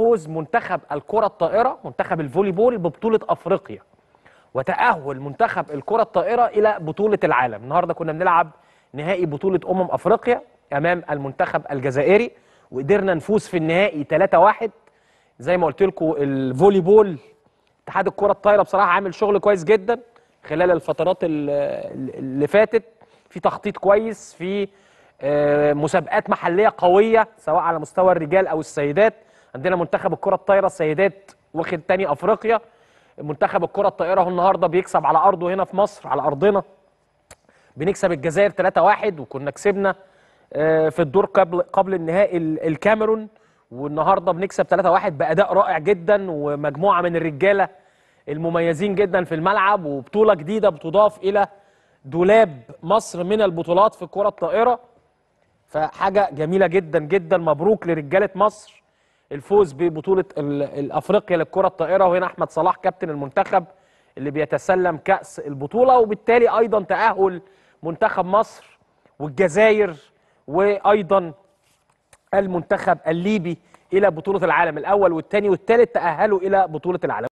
فوز منتخب الكرة الطائرة منتخب الفولي بول ببطولة أفريقيا وتأهل منتخب الكرة الطائرة إلى بطولة العالم النهاردة كنا بنلعب نهائي بطولة أمم أفريقيا أمام المنتخب الجزائري وقدرنا نفوز في النهائي 3-1 زي ما قلت لكم الفولي بول اتحاد الكرة الطائرة بصراحة عامل شغل كويس جدا خلال الفترات اللي فاتت في تخطيط كويس في آه، مسابقات محلية قوية سواء على مستوى الرجال أو السيدات عندنا منتخب الكره الطايره السيدات واخد تاني افريقيا منتخب الكره الطايره هو النهارده بيكسب على ارضه هنا في مصر على ارضنا بنكسب الجزائر 3-1 وكنا كسبنا آه، في الدور قبل قبل النهائي الكاميرون والنهارده بنكسب 3-1 باداء رائع جدا ومجموعه من الرجاله المميزين جدا في الملعب وبطوله جديده بتضاف الى دولاب مصر من البطولات في الكره الطائره فحاجه جميله جدا جدا مبروك لرجاله مصر الفوز ببطوله الافريقيا للكره الطائره وهنا احمد صلاح كابتن المنتخب اللي بيتسلم كاس البطوله وبالتالي ايضا تاهل منتخب مصر والجزائر وايضا المنتخب الليبي الى بطوله العالم الاول والثاني والثالث تاهلوا الى بطوله العالم